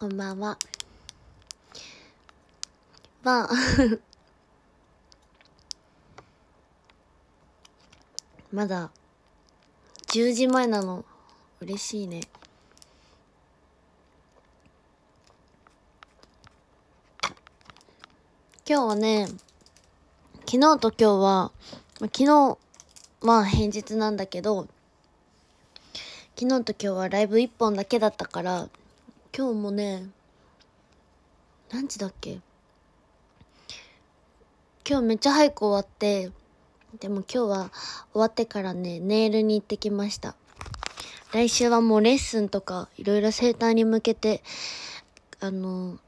こんばんは。あ まだ10時前なの嬉しいね。今日はね、昨日と今日は、昨日は平日なんだけど、昨日と今日はライブ1本だけだったから、今日もね何時だっけ今日めっちゃ早く終わってでも今日は終わってからねネイルに行ってきました来週はもうレッスンとかいろいろ生誕に向けてあの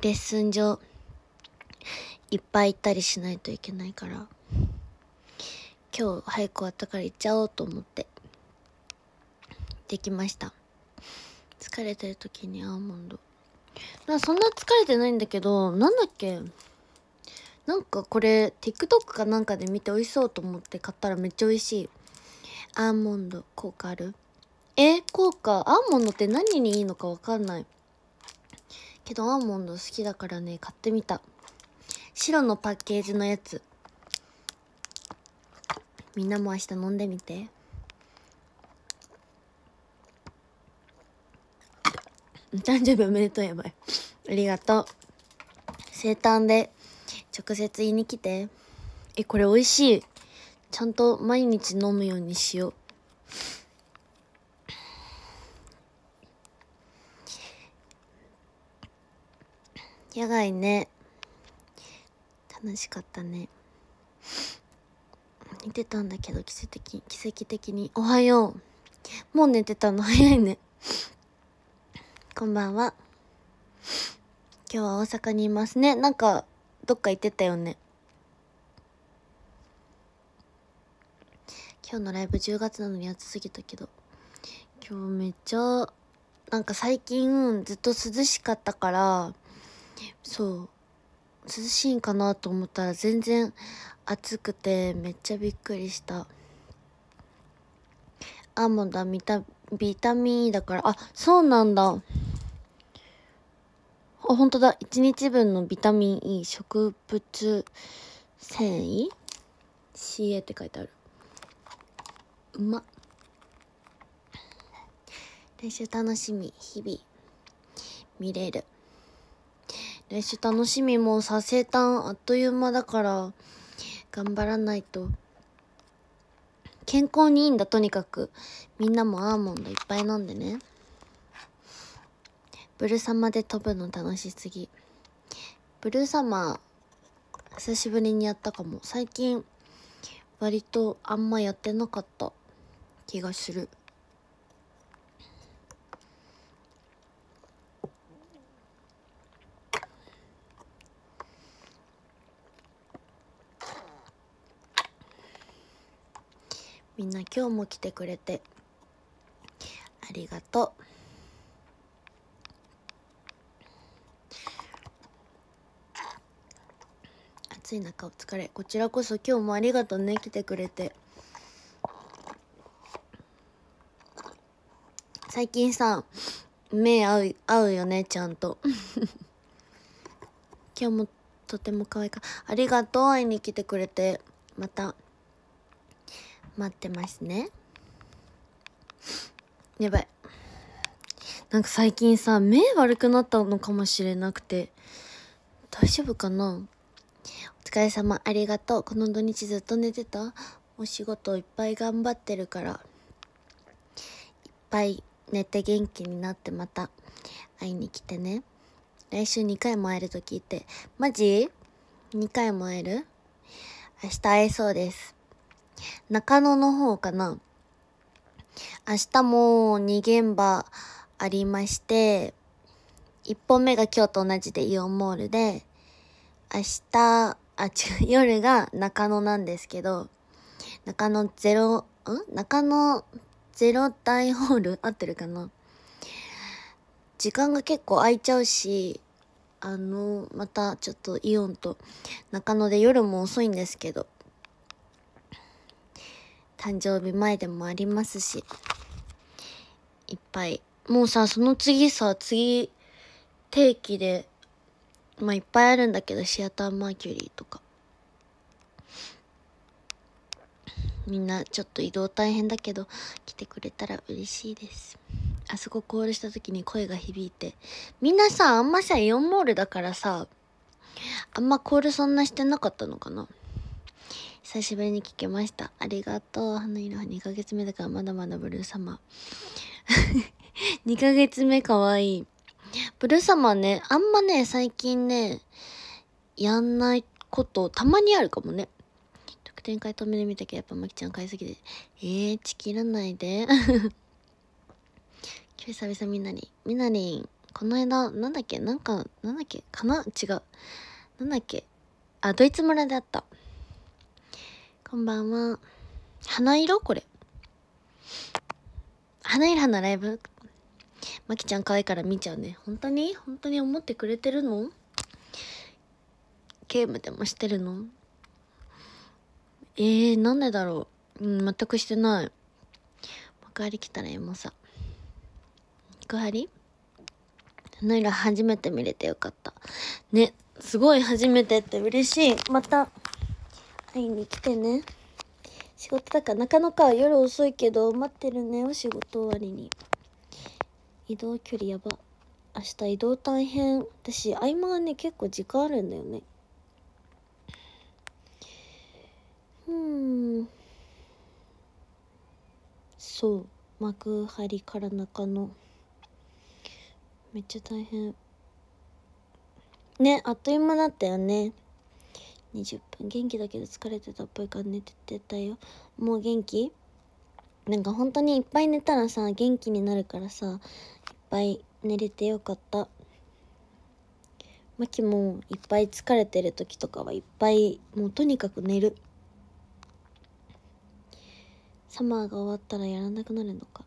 レッスン場いっぱい行ったりしないといけないから今日早く終わったから行っちゃおうと思ってできました疲れてる時にアーモンドなそんな疲れてないんだけどなんだっけなんかこれ TikTok かなんかで見て美味しそうと思って買ったらめっちゃ美味しいアーモンド効果あるえ効果アーモンドって何にいいのかわかんないけどアーモンド好きだからね買ってみた白のパッケージのやつみんなも明日飲んでみて。誕生日おめでとうやばい。ありがとう。生誕で直接言いに来て。え、これ美味しい。ちゃんと毎日飲むようにしよう。やがいね楽しかったね寝てたんだけど奇跡的奇跡的に「おはよう」もう寝てたの早いねこんばんは。今日は大阪にいますね。なんか、どっか行ってたよね。今日のライブ10月なのに暑すぎたけど。今日めっちゃ、なんか最近ずっと涼しかったから、そう、涼しいんかなと思ったら全然暑くてめっちゃびっくりした。アーモンドはビタミン E だから、あ、そうなんだ。あ、本当だ。1日分のビタミン E、植物繊維 ?CA って書いてある。うまっ。練習楽しみ。日々。見れる。練習楽しみもさ、生誕あっという間だから、頑張らないと。健康にいいんだ、とにかく。みんなもアーモンドいっぱい飲んでね。ブル様で飛ぶの楽しすぎ。ブル様、久しぶりにやったかも。最近、割とあんまやってなかった気がする。みんな今日も来てくれてありがとう。暑い中お疲れこちらこそ今日もありがとうね来てくれて最近さ目合う合うよねちゃんと 今日もとても可愛かありがとう会いに来てくれてまた待ってますねやばいなんか最近さ目悪くなったのかもしれなくて大丈夫かな疲れ様ありがとう。この土日ずっと寝てたお仕事いっぱい頑張ってるから、いっぱい寝て元気になってまた会いに来てね。来週2回も会えると聞いて。マジ ?2 回も会える明日会えそうです。中野の方かな明日も2現場ありまして、1本目が今日と同じでイオンモールで、明日、あ、違う、夜が中野なんですけど、中野ゼロ、ん中野ゼロ大ホール 合ってるかな時間が結構空いちゃうし、あの、またちょっとイオンと中野で夜も遅いんですけど、誕生日前でもありますし、いっぱい。もうさ、その次さ、次、定期でまあいっぱいあるんだけどシアターマーキュリーとかみんなちょっと移動大変だけど来てくれたら嬉しいですあそこコールした時に声が響いてみんなさあんまさイオンモールだからさあんまコールそんなしてなかったのかな久しぶりに聞けましたありがとう花色は2ヶ月目だからまだまだブルー様2 ヶ月目かわいいブル様ね、あんまね、最近ね、やんないこと、たまにあるかもね。特典会止めてみたけど、やっぱまきちゃん買いすぎて。えー、ちきらないで。今日久々みなりん。みなりん、この間、なんだっけなんか、なんだっけかな違う。なんだっけあ、ドイツ村であった。こんばんは。花色これ。花色のライブまきちゃん可愛いから見ちゃうね。本当に本当に思ってくれてるのゲームでもしてるのえー、なんでだろう。うん、全くしてない。幕張来たらエモさ。幕張花色初めて見れてよかった。ね、すごい初めてって嬉しい。また、会いに来てね。仕事だからなかなか夜遅いけど、待ってるね、お仕事終わりに。移動距離やば明日移動大変私合間はね結構時間あるんだよねうんそう幕張から中野めっちゃ大変ねあっという間だったよね20分元気だけど疲れてたっぽいから寝ててたよもう元気なんか本当にいっぱい寝たらさ元気になるからさいっぱい寝れてよかったマキもいっぱい疲れてる時とかはいっぱいもうとにかく寝るサマーが終わったらやらなくなるのか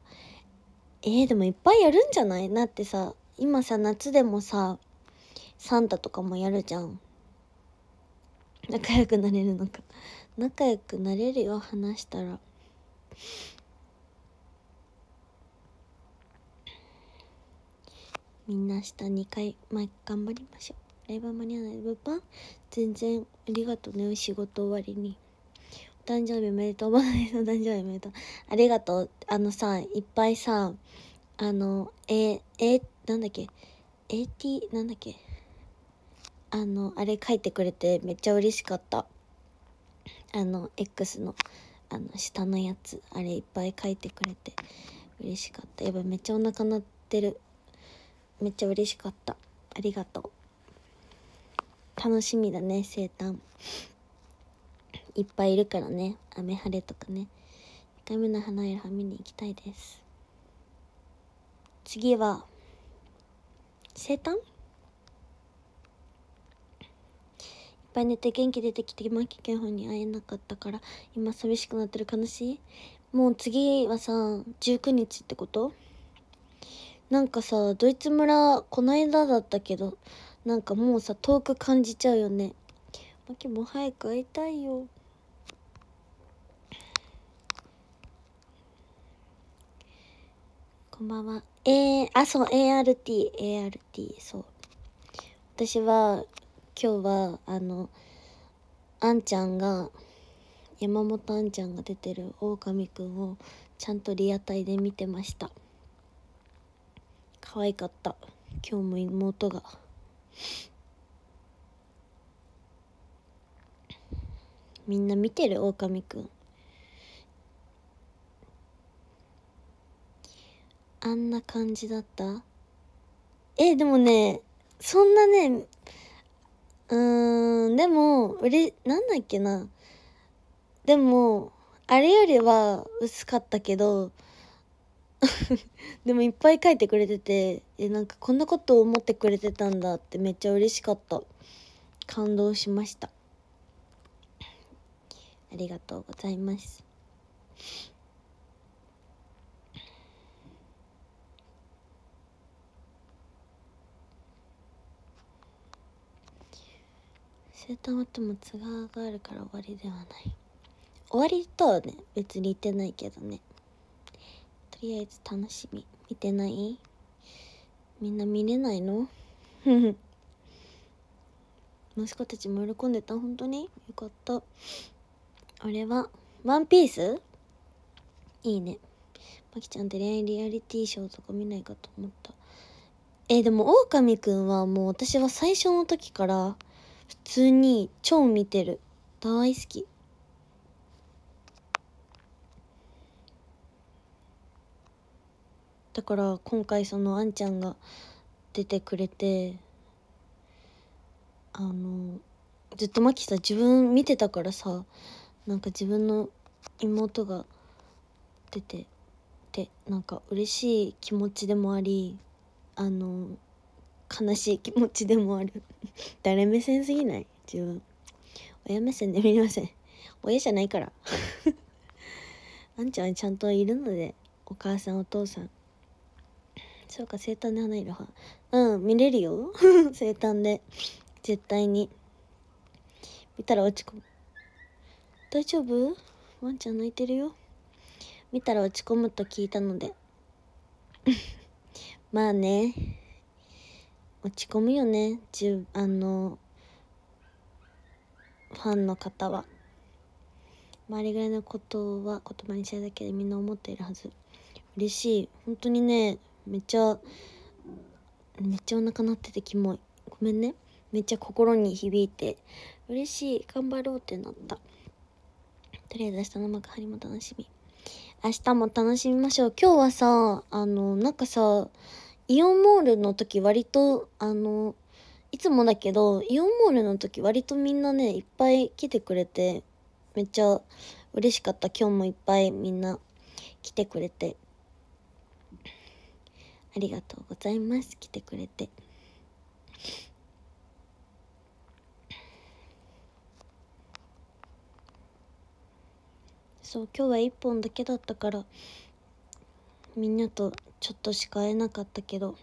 えー、でもいっぱいやるんじゃないだってさ今さ夏でもさサンタとかもやるじゃん仲良くなれるのか仲良くなれるよ話したらみんな明日2回、前頑張りましょう。ライブ間に合わない。物販全然ありがとうね。仕事終わりに。お誕生日おめでとう。お誕生日おめでとう。ありがとう。あのさ、いっぱいさ、あの、え、え、なんだっけ ?AT、なんだっけあの、あれ書いてくれてめっちゃ嬉しかった。あの、X の、あの、下のやつ。あれいっぱい書いてくれて嬉しかった。やっぱめっちゃお腹鳴ってる。めっちゃ嬉しかったありがとう楽しみだね生誕いっぱいいるからね雨晴れとかね2回目の花色は見に行きたいです次は生誕いっぱい寝て元気出てきて今キケンに会えなかったから今寂しくなってる悲しいもう次はさ19日ってことなんかさドイツ村こないだだったけどなんかもうさ遠く感じちゃうよねマキも早く会いたいよこんばんはえー、あそう ARTART ART そう私は今日はあのあんちゃんが山本あんちゃんが出てる「オオカミくん」をちゃんとリアタイで見てました可愛かった今日も妹がみんな見てるオオカミくんあんな感じだったえでもねそんなねうんでもうれなんだっけなでもあれよりは薄かったけど でもいっぱい書いてくれててえなんかこんなことを思ってくれてたんだってめっちゃ嬉しかった感動しましたありがとうございます生誕ともつががあるから終わりではない終わりとはね別に言ってないけどねりあえず楽しみ見てないみんな見れないの 息子たちも喜んでた本当によかったあれはワンピースいいねまきちゃんって恋愛リアリティショーとか見ないかと思ったえー、でもオオカミくんはもう私は最初の時から普通に超見てる大好きだから今回そのあんちゃんが出てくれてあのずっとマキさ自分見てたからさなんか自分の妹が出てでなんか嬉しい気持ちでもありあの悲しい気持ちでもある 誰目線すぎない自分親目線で見れません親じゃないから あんちゃんはちゃんといるのでお母さんお父さんそうか、生誕で花いろは。うん、見れるよ。生誕で。絶対に。見たら落ち込む。大丈夫ワンちゃん泣いてるよ。見たら落ち込むと聞いたので。まあね。落ち込むよね。じあの、ファンの方は。周りぐらいのことは言葉にしたいだけでみんな思っているはず。嬉しい。本当にね、めっちゃめっちゃお腹鳴っててキモいごめんねめっちゃ心に響いて嬉しい頑張ろうってなったとりあえず明日の幕張も楽しみ明日も楽しみましょう今日はさあのなんかさイオンモールの時割とあのいつもだけどイオンモールの時割とみんなねいっぱい来てくれてめっちゃ嬉しかった今日もいっぱいみんな来てくれてありがとうございます来てくれてそう今日は1本だけだったからみんなとちょっとしか会えなかったけど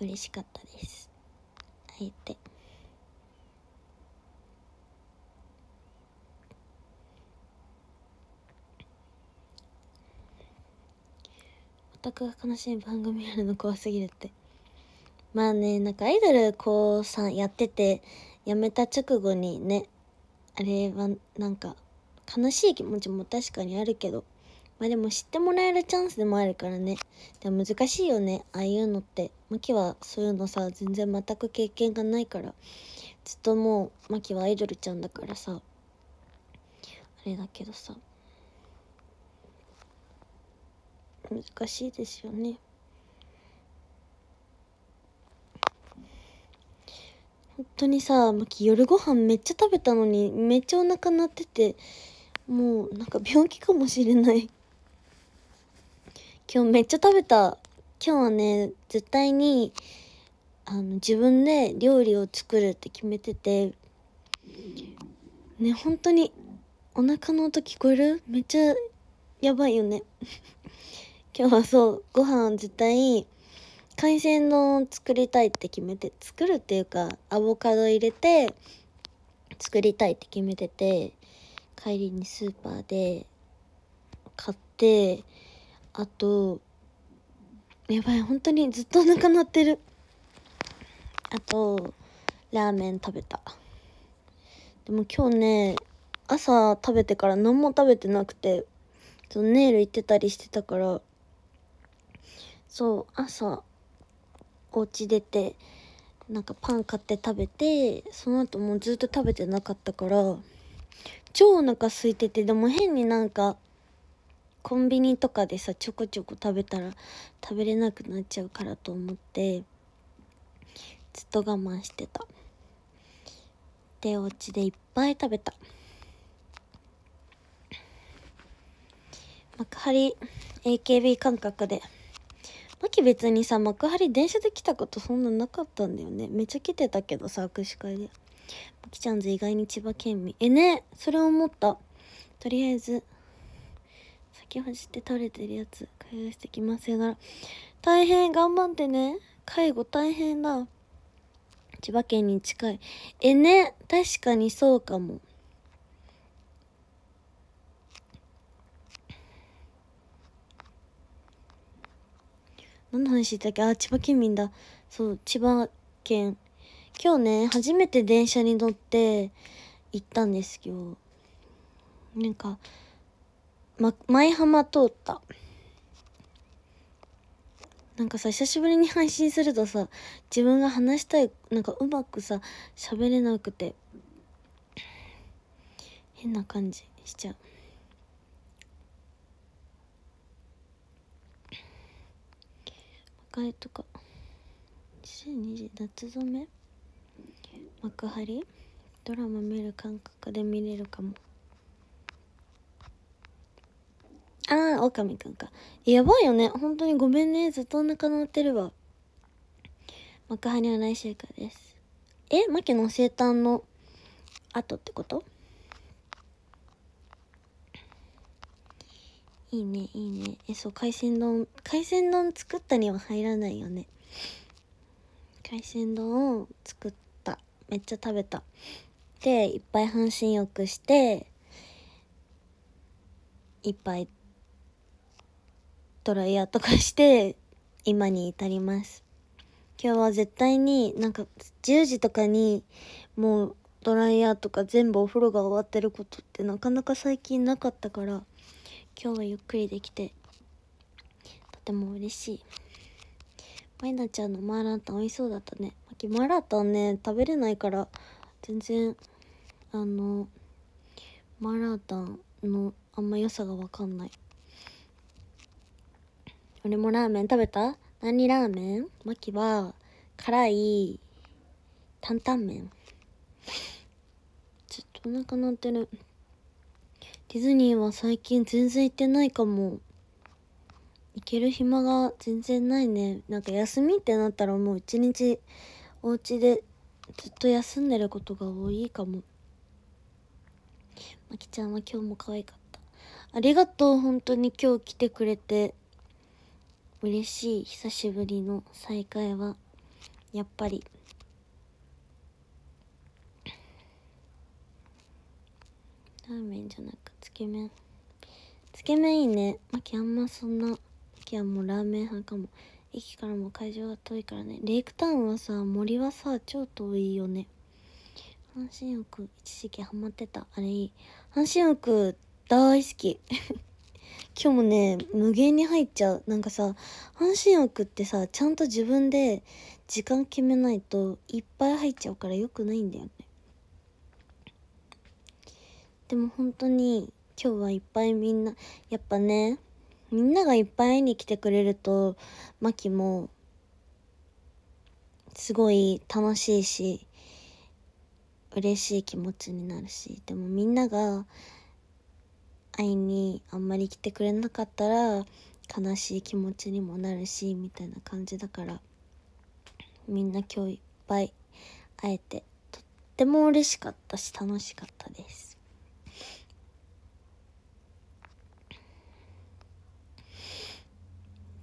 嬉しかったです会えて。全く悲しい番組やるの怖すぎるってまあねなんかアイドルこうやってて辞めた直後にねあれはなんか悲しい気持ちも確かにあるけどまあでも知ってもらえるチャンスでもあるからねでも難しいよねああいうのってマキはそういうのさ全然全く経験がないからずっともうマキはアイドルちゃんだからさあれだけどさ難しいですよね。本当にさ、まき夜ご飯めっちゃ食べたのに、めっちゃお腹鳴ってて、もうなんか病気かもしれない今日めっちゃ食べた。今日はね、絶対に、あの、自分で料理を作るって決めてて、ね、本当に、お腹の音聞こえるめっちゃ、やばいよね今日はそうご飯絶対海鮮丼作りたいって決めて作るっていうかアボカド入れて作りたいって決めてて帰りにスーパーで買ってあとやばい本当にずっとお腹鳴ってるあとラーメン食べたでも今日ね朝食べてから何も食べてなくてネイル行ってたりしてたからそう朝お家出てなんかパン買って食べてその後もうずっと食べてなかったから超お腹空いててでも変になんかコンビニとかでさちょこちょこ食べたら食べれなくなっちゃうからと思ってずっと我慢してたでお家でいっぱい食べた幕張 AKB 感覚で。マキ別にさ幕張電車で来たことそんななかったんだよねめっちゃ来てたけどさ握手会でマキちゃんズ意外に千葉県民えねそれ思ったとりあえず先走って倒れてるやつ通話してきますよなら大変頑張ってね介護大変だ千葉県に近いえね確かにそうかも何の話してたっけあ、千葉県民だ。そう、千葉県。今日ね、初めて電車に乗って行ったんですど、なんか、ま、舞浜通った。なんかさ、久しぶりに配信するとさ、自分が話したい、なんかうまくさ、喋れなくて、変な感じしちゃう。回とか2 2夏染め幕張ドラマ見る感覚で見れるかもああオカミくんかやばいよね本当にごめんねずっとお腹鳴ってるわ幕張は来週からですえマキの生誕の後ってこといいねいいねえそう海鮮丼海鮮丼作ったには入らないよね海鮮丼を作っためっちゃ食べたでいっぱい半身浴していっぱいドライヤーとかして今に至ります今日は絶対になんか10時とかにもうドライヤーとか全部お風呂が終わってることってなかなか最近なかったから今日はゆっくりできてとても嬉しいマイナちゃんのマーラータン美味しそうだったねマーラータンね食べれないから全然あのマーラータンのあんま良さが分かんない俺もラーメン食べた何ラーメンマキは辛い担々麺ちょっとお腹鳴ってるディズニーは最近全然行ってないかも。行ける暇が全然ないね。なんか休みってなったらもう一日お家でずっと休んでることが多いかも。まきちゃんは今日も可愛かった。ありがとう、本当に今日来てくれて。嬉しい、久しぶりの再会は、やっぱり。ラーメンじゃなくけ麺つけ麺いいねまキあんまそんなマキはもうラーメン派かも駅からも会場が遠いからねレイクタウンはさ森はさ超遠いよね半身浴一時期ハマってたあれいい半身浴大好き 今日もね無限に入っちゃうなんかさ半身浴ってさちゃんと自分で時間決めないといっぱい入っちゃうからよくないんだよねでも本当に今日はいっぱいみんな、やっぱね、みんながいっぱいに来てくれると、マキも、すごい楽しいし、嬉しい気持ちになるし、でもみんなが会いにあんまり来てくれなかったら、悲しい気持ちにもなるし、みたいな感じだから、みんな今日いっぱい会えて、とっても嬉しかったし、楽しかったです。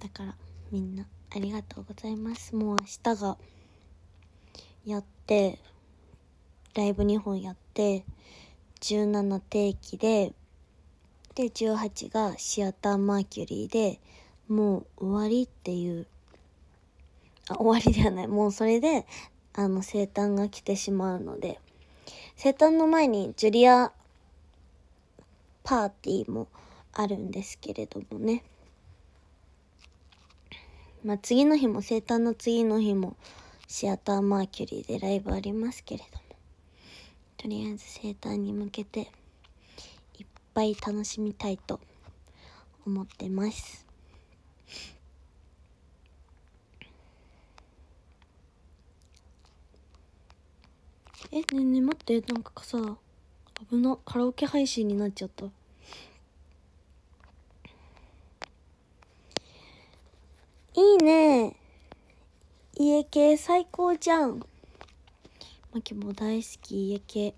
ったからみんなありがとうございますもう明日がやってライブ2本やって17定期でで18がシアターマーキュリーでもう終わりっていうあ終わりではないもうそれであの生誕が来てしまうので生誕の前にジュリアパーティーもあるんですけれどもねまあ、次の日も生誕の次の日もシアターマーキュリーでライブありますけれどもとりあえず生誕に向けていっぱい楽しみたいと思ってますえねえねえ待ってなんかさ危なカラオケ配信になっちゃったいいね。家系最高じゃん。マキも大好き、家系。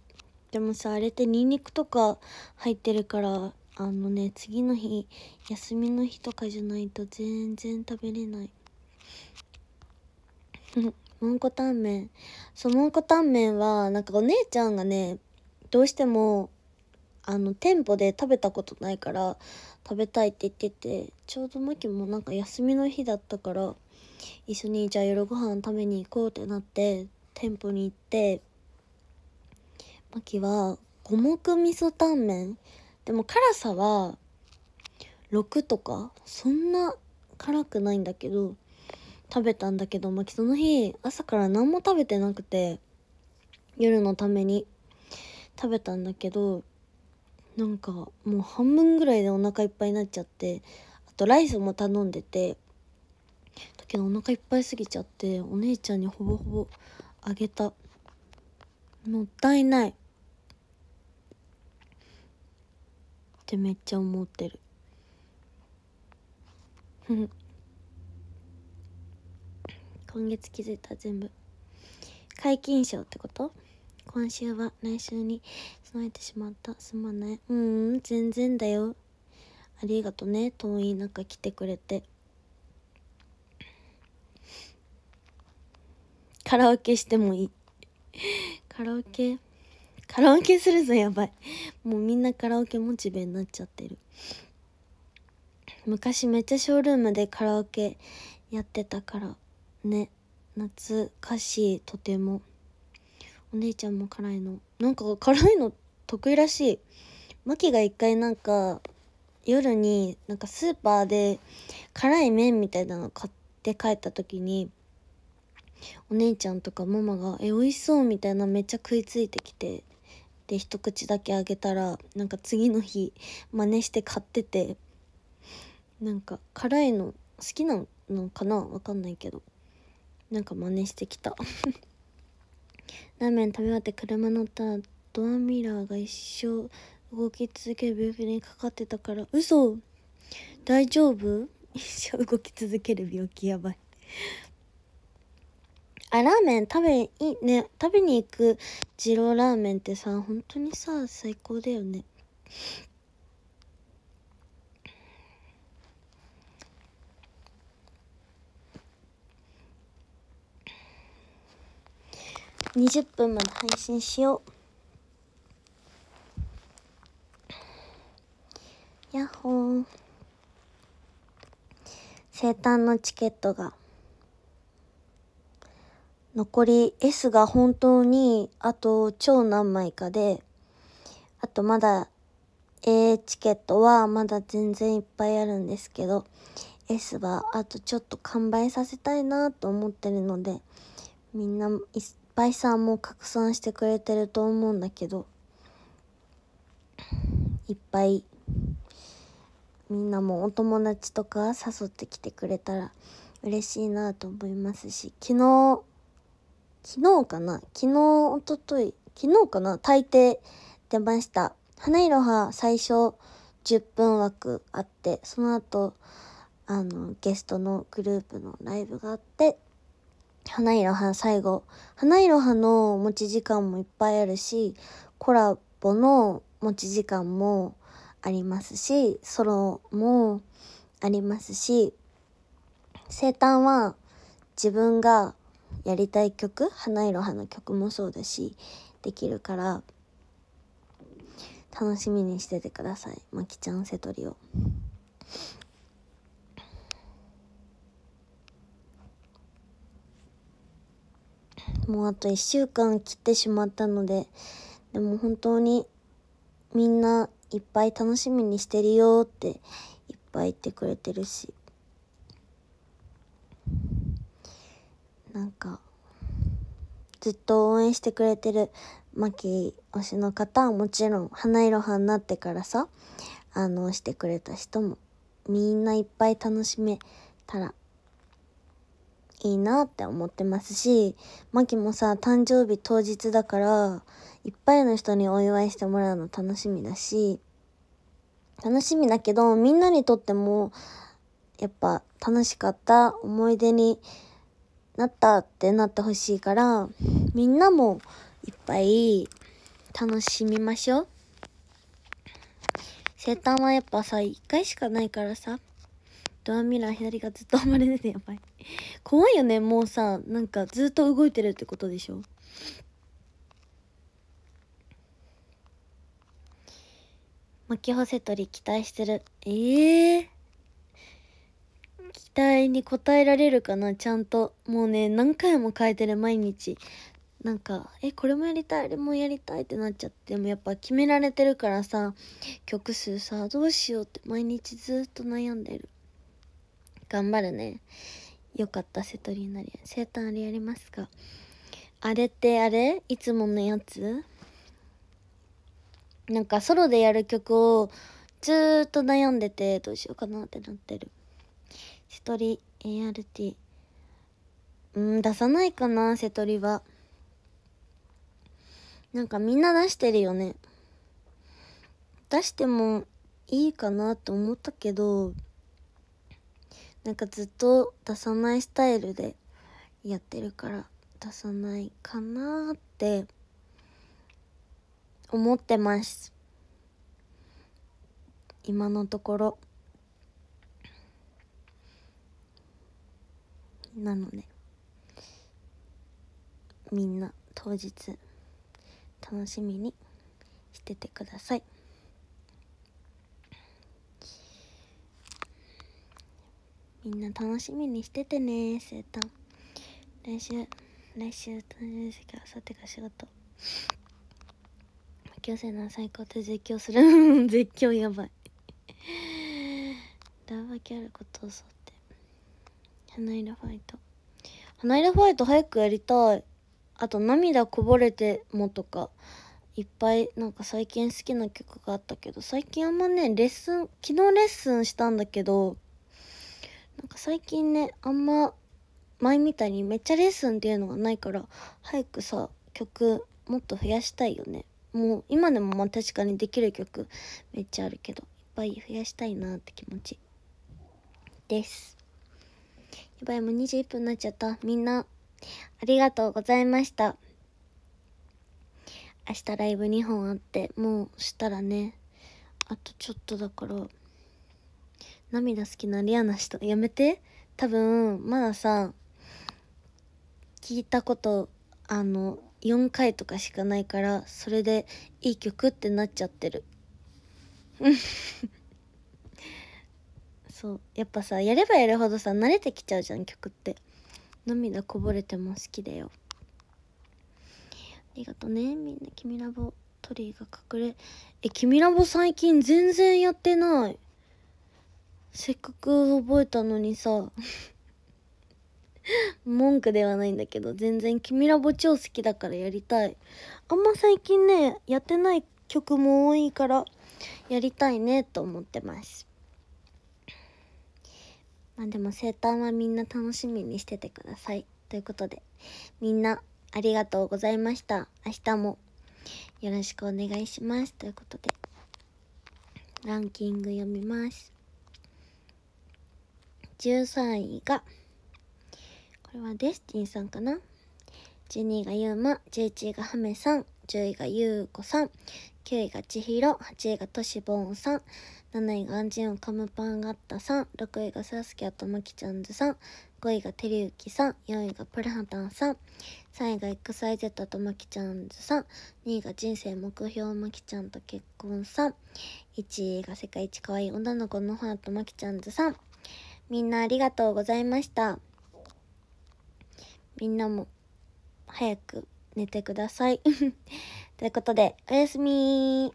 でもさ、あれってニンニクとか入ってるから、あのね、次の日、休みの日とかじゃないと全然食べれない。もんこタンメン。そう、もんこタンメンは、なんかお姉ちゃんがね、どうしてもあの店舗で食べたことないから食べたいって言っててちょうどマキもなんか休みの日だったから一緒にじゃあ夜ご飯食べに行こうってなって店舗に行ってマキは五目味噌タンメンでも辛さは6とかそんな辛くないんだけど食べたんだけどマキその日朝から何も食べてなくて夜のために食べたんだけどなんかもう半分ぐらいでお腹いっぱいになっちゃってあとライスも頼んでてだけどお腹いっぱいすぎちゃってお姉ちゃんにほぼほぼあげたもったいないってめっちゃ思ってる 今月気づいた全部皆勤賞ってこと今週は来週に備えてしまったすまないうん全然だよありがとね遠い中来てくれてカラオケしてもいいカラオケカラオケするぞやばいもうみんなカラオケモチベになっちゃってる昔めっちゃショールームでカラオケやってたからね懐かしいとても。お姉ちゃんも辛いのなんか辛いの得意らしいマキが一回なんか夜になんかスーパーで辛い麺みたいなの買って帰った時にお姉ちゃんとかママが「え美味しそう」みたいなめっちゃ食いついてきてで一口だけあげたらなんか次の日真似して買っててなんか辛いの好きなのかなわかんないけどなんか真似してきた ラーメン食べ終わって車乗ったらドアミラーが一生動き続ける病気にかかってたから嘘大丈夫 一生動き続ける病気やばいあラーメン食べいね食べに行く二郎ラーメンってさ本当にさ最高だよね20分まで配信しようやっほー生誕のチケットが残り S が本当にあと超何枚かであとまだ A チケットはまだ全然いっぱいあるんですけど S はあとちょっと完売させたいなと思ってるのでみんなぱいさんも拡散してくれてると思うんだけどいっぱいみんなもお友達とか誘ってきてくれたら嬉しいなと思いますし昨日昨日かな昨日おととい昨日かな大抵出ました花いろは最初10分枠あってその後あのゲストのグループのライブがあって花いろは最後。花いろはの持ち時間もいっぱいあるし、コラボの持ち時間もありますし、ソロもありますし、生誕は自分がやりたい曲、花いろはの曲もそうだし、できるから、楽しみにしててください。まきちゃんセトリを。もうあと1週間切ってしまったので、でも本当にみんないっぱい楽しみにしてるよっていっぱい言ってくれてるし、なんか、ずっと応援してくれてるマキ推しの方はもちろん花色派になってからさあのしてくれた人もみんないっぱい楽しめたらいいなって思ってますし、マキもさ、誕生日当日だから、いっぱいの人にお祝いしてもらうの楽しみだし、楽しみだけど、みんなにとっても、やっぱ楽しかった思い出になったってなってほしいから、みんなもいっぱい楽しみましょう。生誕はやっぱさ、1回しかないからさ、ドアミラー左がずっと生まれててやばい。怖いよねもうさなんかずっと動いてるってことでしょ巻き干せ取り期待してるええー、期待に応えられるかなちゃんともうね何回も変えてる毎日なんかえこれもやりたいあれもやりたいってなっちゃってでもやっぱ決められてるからさ曲数さどうしようって毎日ずっと悩んでる頑張るね良かった瀬戸リなり生誕あれやりますかあれってあれいつものやつなんかソロでやる曲をずっと悩んでてどうしようかなってなってる瀬戸り ART うん出さないかな瀬戸りはなんかみんな出してるよね出してもいいかなと思ったけどなんかずっと出さないスタイルでやってるから出さないかなって思ってます今のところなのでみんな当日楽しみにしててくださいみんな楽しみにしててね生誕来週来週誕生日席あさってが仕事強制の最高って絶叫する 絶叫やばいラバキャることをって花色ファイト花色ファイト早くやりたいあと「涙こぼれても」とかいっぱいなんか最近好きな曲があったけど最近あんまねレッスン昨日レッスンしたんだけどなんか最近ねあんま前みたいにめっちゃレッスンっていうのがないから早くさ曲もっと増やしたいよねもう今でもまあ確かにできる曲めっちゃあるけどいっぱい増やしたいなって気持ちですやばいもう21分になっちゃったみんなありがとうございました明日ライブ2本あってもうしたらねあとちょっとだから涙好きなリアな人やめて多分まださ聞いたことあの4回とかしかないからそれでいい曲ってなっちゃってるそうやっぱさやればやるほどさ慣れてきちゃうじゃん曲って涙こぼれても好きだよありがとねみんな「君ラボ」トリーが隠れえ君ラボ最近全然やってないせっかく覚えたのにさ文句ではないんだけど全然「君ラボ超好きだからやりたい」あんま最近ねやってない曲も多いからやりたいねと思ってますまあでも生誕はみんな楽しみにしててくださいということでみんなありがとうございました明日もよろしくお願いしますということでランキング読みます13位が、これはデスティンさんかな。12位がユーマ、11位がハメさん、10位がユーコさん、9位が千尋、8位がトシボンさん、7位がアンジンオカムパンガッタさん、6位がサスキアとマキちゃんずさん、5位がてりゆきさん、4位がプラハタンさん、3位が XYZ とマキちゃんずさん、2位が人生目標マキちゃんと結婚さん、1位が世界一可愛い女の子の花とマキちゃんずさん、みんなありがとうございました。みんなも早く寝てください。ということで、おやすみ